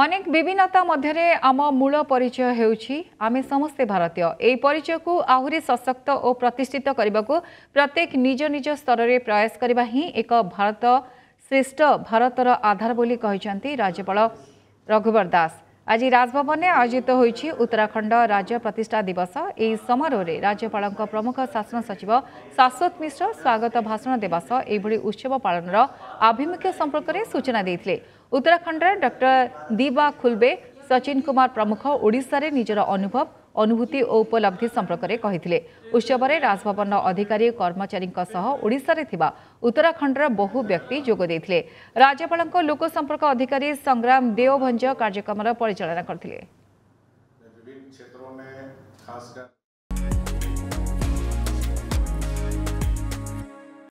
ଅନେକ ବିଭିନ୍ନତା ମଧ୍ୟରେ ଆମ ମୂଳ ପରିଚୟ ହେଉଛି ଆମେ ସମସ୍ତେ ଭାରତୀୟ ଏହି ପରିଚୟକୁ ଆହୁରି ସଶକ୍ତ ଓ ପ୍ରତିଷ୍ଠିତ କରିବାକୁ ପ୍ରତ୍ୟେକ ନିଜ ନିଜ ସ୍ତରରେ ପ୍ରୟାସ କରିବା ହିଁ ଏକ ଭାରତ ଶ୍ରେଷ୍ଠ ଭାରତର ଆଧାର ବୋଲି କହିଛନ୍ତି ରାଜ୍ୟପାଳ ରଘୁବର ଦାସ आज राजवन आयोजित हुन्छ उत्तराखण्ड राज्य प्रतिष्ठा दिवस समारोह यो समारोहेला प्रमुख शासन सचिव शाश्वत मिश्र स्वागत भाषण देवस एभरि उत्सव संपर्क सम्पर्क सूचना उत्तराखण्ड डक्टर दिवा खुलबे ସଚିନ କୁମାର ପ୍ରମୁଖ ଓଡ଼ିଶାରେ ନିଜର ଅନୁଭବ ଅନୁଭୂତି ଓ ଉପଲବ୍ଧି ସମ୍ପର୍କରେ କହିଥିଲେ ଉତ୍ସବରେ ରାଜଭବନର ଅଧିକାରୀ ଓ କର୍ମଚାରୀଙ୍କ ସହ ଓଡ଼ିଶାରେ ଥିବା ଉତ୍ତରାଖଣ୍ଡର ବହୁ ବ୍ୟକ୍ତି ଯୋଗ ଦେଇଥିଲେ ରାଜ୍ୟପାଳଙ୍କ ଲୋକ ସମ୍ପର୍କ ଅଧିକାରୀ ସଂଗ୍ରାମ ଦେଓଭଞ୍ଜ କାର୍ଯ୍ୟକ୍ରମର ପରିଚାଳନା କରିଥିଲେ